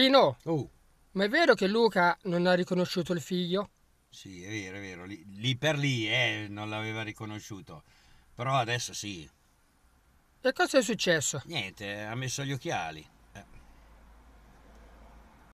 Pino, Oh, ma è vero che Luca non ha riconosciuto il figlio? sì, è vero, è vero. Lì, lì per lì eh, non l'aveva riconosciuto. Però adesso sì. E cosa è successo? Niente, ha messo gli occhiali.